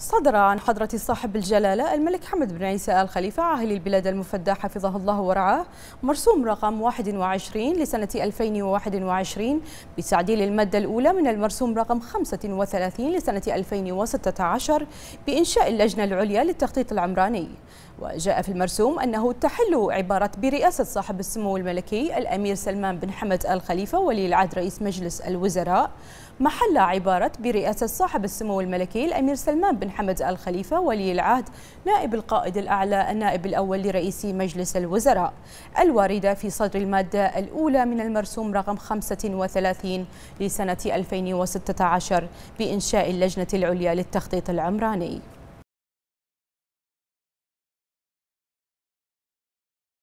صدر عن حضرة صاحب الجلالة الملك حمد بن عيسى آل خليفة عاهل البلاد المفدى حفظه الله ورعاه مرسوم رقم 21 لسنة 2021 بتعديل المادة الأولى من المرسوم رقم 35 لسنة 2016 بإنشاء اللجنة العليا للتخطيط العمراني وجاء في المرسوم أنه تحل عبارة برئاسة صاحب السمو الملكي الأمير سلمان بن حمد آل خليفة ولي العهد رئيس مجلس الوزراء محل عبارة برئاسة صاحب السمو الملكي الأمير سلمان بن بن حمد الخليفة ولي العهد نائب القائد الأعلى النائب الأول لرئيس مجلس الوزراء الواردة في صدر المادة الأولى من المرسوم رقم 35 لسنة 2016 بإنشاء اللجنة العليا للتخطيط العمراني